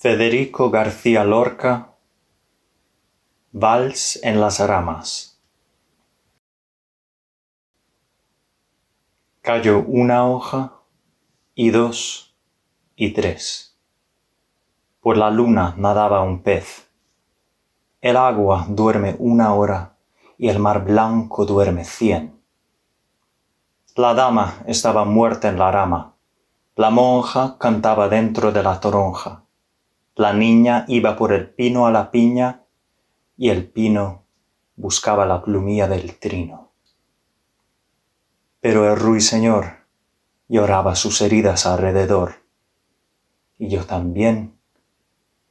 Federico García Lorca Vals en las ramas Cayó una hoja y dos y tres. Por la luna nadaba un pez. El agua duerme una hora y el mar blanco duerme cien. La dama estaba muerta en la rama. La monja cantaba dentro de la toronja. La niña iba por el pino a la piña y el pino buscaba la plumilla del trino. Pero el ruiseñor lloraba sus heridas alrededor y yo también,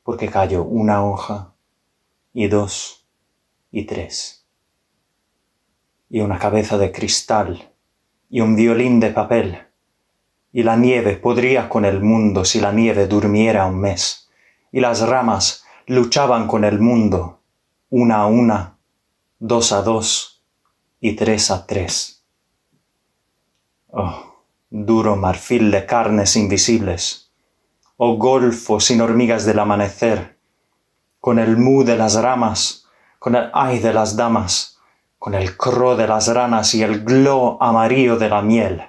porque cayó una hoja y dos y tres y una cabeza de cristal y un violín de papel y la nieve podría con el mundo si la nieve durmiera un mes y las ramas luchaban con el mundo, una a una, dos a dos y tres a tres. Oh, duro marfil de carnes invisibles, oh golfo sin hormigas del amanecer, con el mu de las ramas, con el ay de las damas, con el cro de las ranas y el glo amarillo de la miel.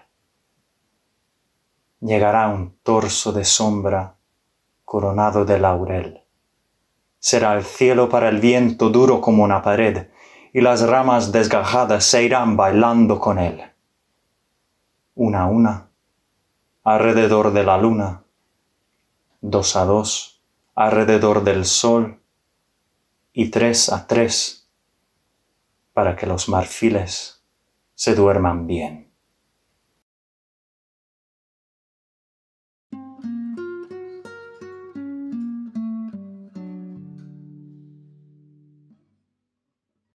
Llegará un torso de sombra coronado de laurel. Será el cielo para el viento duro como una pared, y las ramas desgajadas se irán bailando con él. Una a una, alrededor de la luna, dos a dos, alrededor del sol, y tres a tres, para que los marfiles se duerman bien.